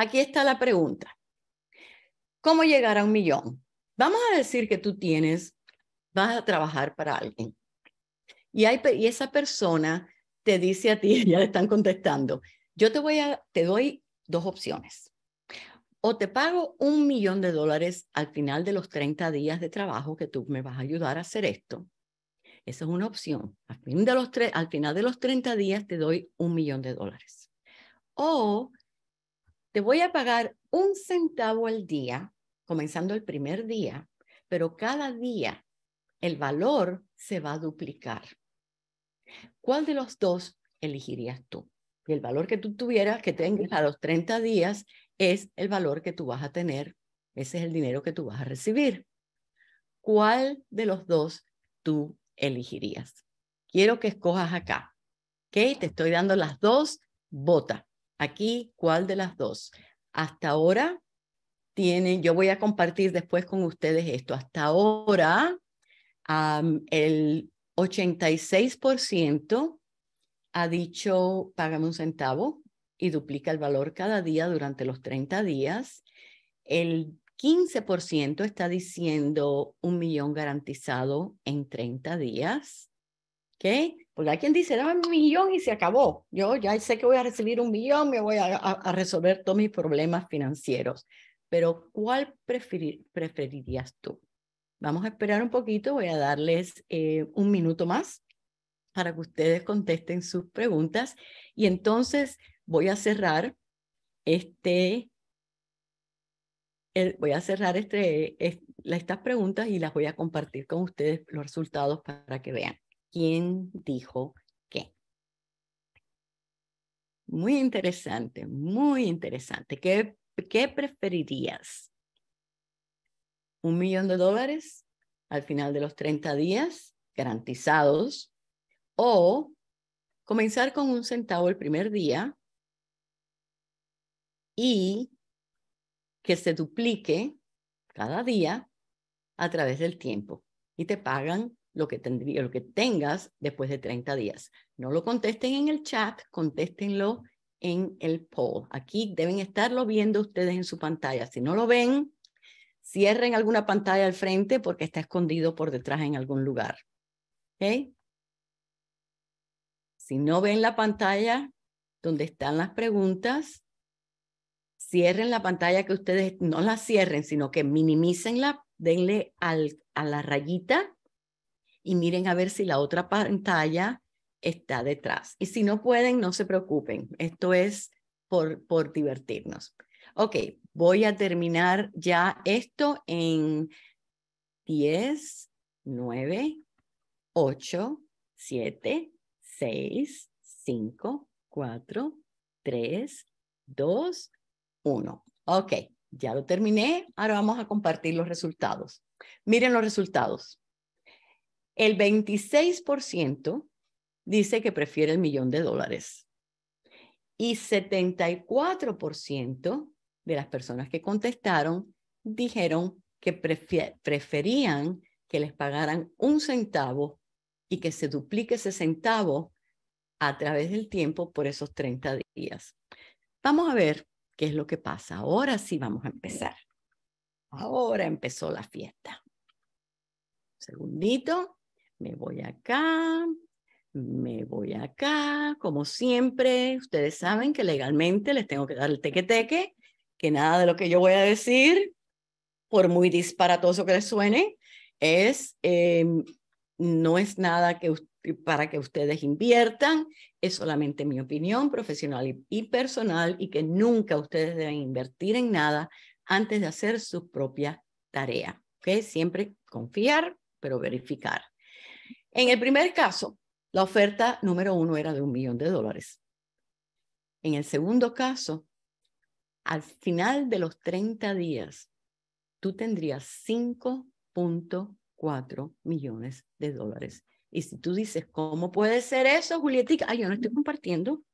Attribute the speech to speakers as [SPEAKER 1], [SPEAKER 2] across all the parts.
[SPEAKER 1] Aquí está la pregunta. ¿Cómo llegar a un millón? Vamos a decir que tú tienes, vas a trabajar para alguien y, hay, y esa persona te dice a ti, ya le están contestando, yo te voy a, te doy dos opciones. O te pago un millón de dólares al final de los 30 días de trabajo que tú me vas a ayudar a hacer esto. Esa es una opción. Al, de los al final de los 30 días te doy un millón de dólares. O voy a pagar un centavo al día, comenzando el primer día, pero cada día el valor se va a duplicar. ¿Cuál de los dos elegirías tú? Y el valor que tú tuvieras, que tengas a los 30 días, es el valor que tú vas a tener, ese es el dinero que tú vas a recibir. ¿Cuál de los dos tú elegirías? Quiero que escojas acá. ¿Ok? Te estoy dando las dos, vota. Aquí, ¿cuál de las dos? Hasta ahora tiene. yo voy a compartir después con ustedes esto. Hasta ahora, el 86% ha dicho, págame un centavo y duplica el valor cada día durante los 30 días. El 15% está diciendo un millón garantizado en 30 días. ¿ok? Porque hay quien dice, dame un millón y se acabó. Yo ya sé que voy a recibir un millón, me voy a, resolver todos mis problemas financieros. Pero ¿cuál preferirías tú? Vamos a esperar un poquito, voy a darles eh, un minuto más para que ustedes contesten sus preguntas y entonces voy a cerrar este voy a cerrar este, estas preguntas y las voy a compartir con ustedes los resultados para que vean quién dijo qué. Muy interesante, muy interesante. ¿Qué, preferirías? ¿Un millón de dólares al final de los 30 días garantizados? ¿O comenzar con un centavo el primer día y que se duplique cada día a través del tiempo y te pagan lo que, lo que tengas después de 30 días. No lo contesten en el chat, contéstenlo en el poll. Aquí deben estarlo viendo ustedes en su pantalla. Si no lo ven, cierren alguna pantalla al frente porque está escondido por detrás en algún lugar. Si no ven la pantalla donde están las preguntas, cierren la pantalla que ustedes no la cierren, sino que minimícenla, denle a la rayita y miren a ver si la otra pantalla está detrás. Y si no pueden, no se preocupen. Esto es por, por divertirnos. Ok, voy a terminar ya esto en 10, 9, 8, 7, 6, 5, 4, 3, 2, 1. Ok, ya lo terminé. Ahora vamos a compartir los resultados. Miren los resultados. El 26% dice que prefiere el millón de dólares. Y 74% de las personas que contestaron dijeron que preferían que les pagaran un centavo y que se duplique ese centavo a través del tiempo por esos 30 días. Vamos a ver qué es lo que pasa. Ahora sí vamos a empezar. Ahora empezó la fiesta. segundito me voy acá, me voy acá, como siempre, ustedes saben que legalmente les tengo que dar el teque teque, que nada de lo que yo voy a decir, por muy disparatoso que les suene, es, eh, no es nada que, para que ustedes inviertan, es solamente mi opinión profesional y, personal y que nunca ustedes deben invertir en nada antes de hacer su propia tarea. que Siempre confiar, pero verificar. En el primer caso, la oferta número uno era de un millón de dólares. En el segundo caso, al final de los 30 días, tú tendrías 5.4 millones de dólares. Y si tú dices, ¿cómo puede ser eso, Julietica? Ay, yo no estoy compartiendo.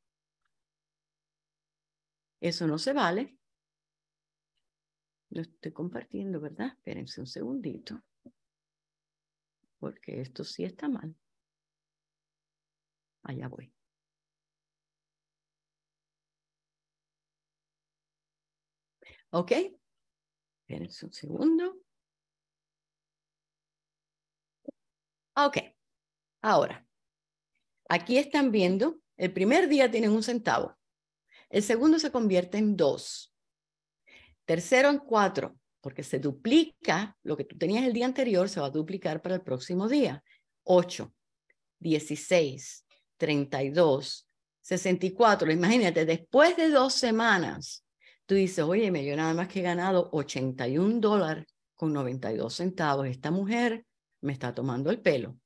[SPEAKER 1] Eso no se vale. No estoy compartiendo, ¿verdad? Espérense un segundito porque esto sí está mal. Allá voy. ¿Ok? Espérense un segundo. Ok, ahora, aquí están viendo, el primer día tienen un centavo, el segundo se convierte en dos, tercero en cuatro, porque se duplica lo que tú tenías el día anterior, se va a duplicar para el próximo día. 8, 16, 32, 64. Imagínate, después de dos semanas, tú dices, oye, me yo nada más que he ganado 81 dólares con 92 centavos. Esta mujer me está tomando el pelo.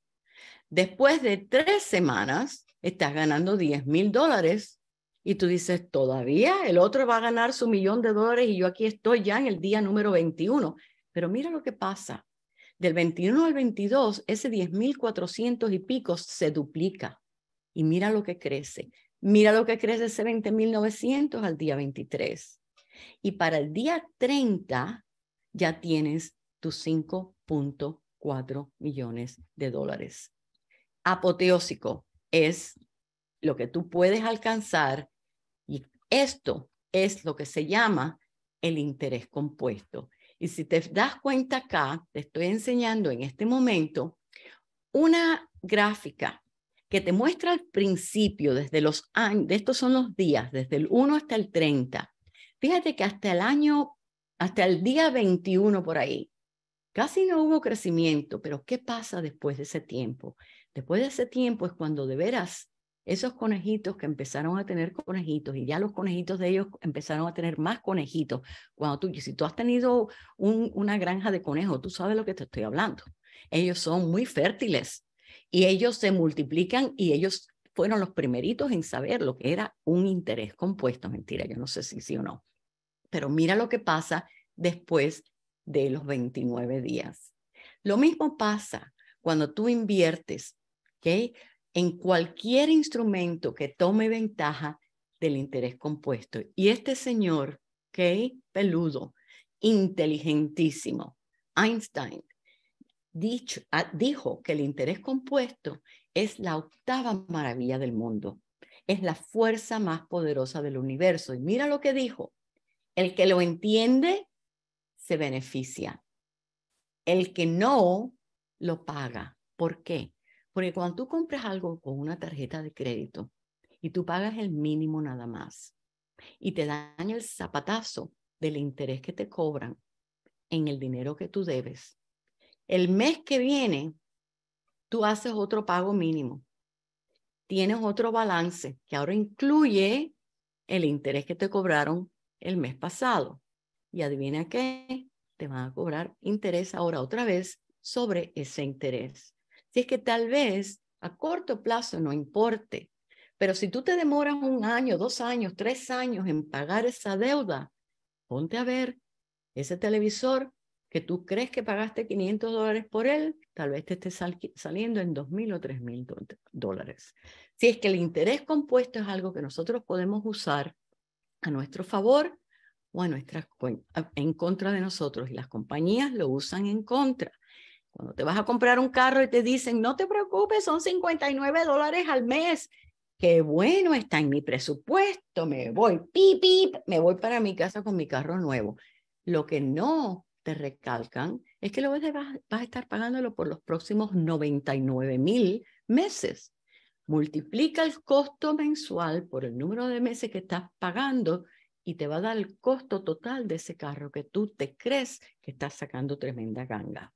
[SPEAKER 1] Después de tres semanas, estás ganando 10 mil dólares y tú dices, todavía el otro va a ganar su millón de dólares y yo aquí estoy ya en el día número 21. Pero mira lo que pasa. Del 21 al 22, ese 10.400 y pico se duplica. Y mira lo que crece. Mira lo que crece ese 20.900 al día 23. Y para el día 30 ya tienes tus 5.4 millones de dólares. Apoteósico es lo que tú puedes alcanzar y esto es lo que se llama el interés compuesto. Y si te das cuenta acá, te estoy enseñando en este momento una gráfica que te muestra al principio, desde los años, de estos son los días, desde el 1 hasta el 30. Fíjate que hasta el año, hasta el día 21 por ahí, casi no hubo crecimiento, pero ¿qué pasa después de ese tiempo? Después de ese tiempo es cuando de veras esos conejitos que empezaron a tener conejitos y ya los conejitos de ellos empezaron a tener más conejitos. Cuando tú, si tú has tenido una granja de conejos, tú sabes lo que te estoy hablando. Ellos son muy fértiles y ellos se multiplican y ellos fueron los primeritos en saber lo que era un interés compuesto. Mentira, yo no sé si sí o no. Pero mira lo que pasa después de los 29 días. Lo mismo pasa cuando tú inviertes ¿ok? en cualquier instrumento que tome ventaja del interés compuesto. Y este señor, ¿ok? Peludo, inteligentísimo, Einstein, ah, dijo que el interés compuesto es la octava maravilla del mundo, es la fuerza más poderosa del universo. Y mira lo que dijo, el que lo entiende se beneficia, el que no lo paga. ¿Por qué? Porque cuando tú compras algo con una tarjeta de crédito y tú pagas el mínimo nada más y te dan el zapatazo del interés que te cobran en el dinero que tú debes, el mes que viene tú haces otro pago mínimo. Tienes otro balance que ahora incluye el interés que te cobraron el mes pasado. Y adivina qué, te van a cobrar interés ahora otra vez sobre ese interés es que tal vez a corto plazo no importe, pero si tú te demoras un año, dos años, tres años en pagar esa deuda, ponte a ver ese televisor que tú crees que pagaste 500 dólares por él, tal vez te esté saliendo en 2.000 o 3.000 dólares. Si es que el interés compuesto es algo que nosotros podemos usar a nuestro favor o a en contra de nosotros, y las compañías lo usan en contra. Cuando te vas a comprar un carro y te dicen, no te preocupes, son 59 dólares al mes. Qué bueno, está en mi presupuesto, me voy, pip, me voy para mi casa con mi carro nuevo. Lo que no te recalcan es que lo vas, vas a estar pagándolo por los próximos 99 mil meses. Multiplica el costo mensual por el número de meses que estás pagando y te va a dar el costo total de ese carro que tú te crees que estás sacando tremenda ganga.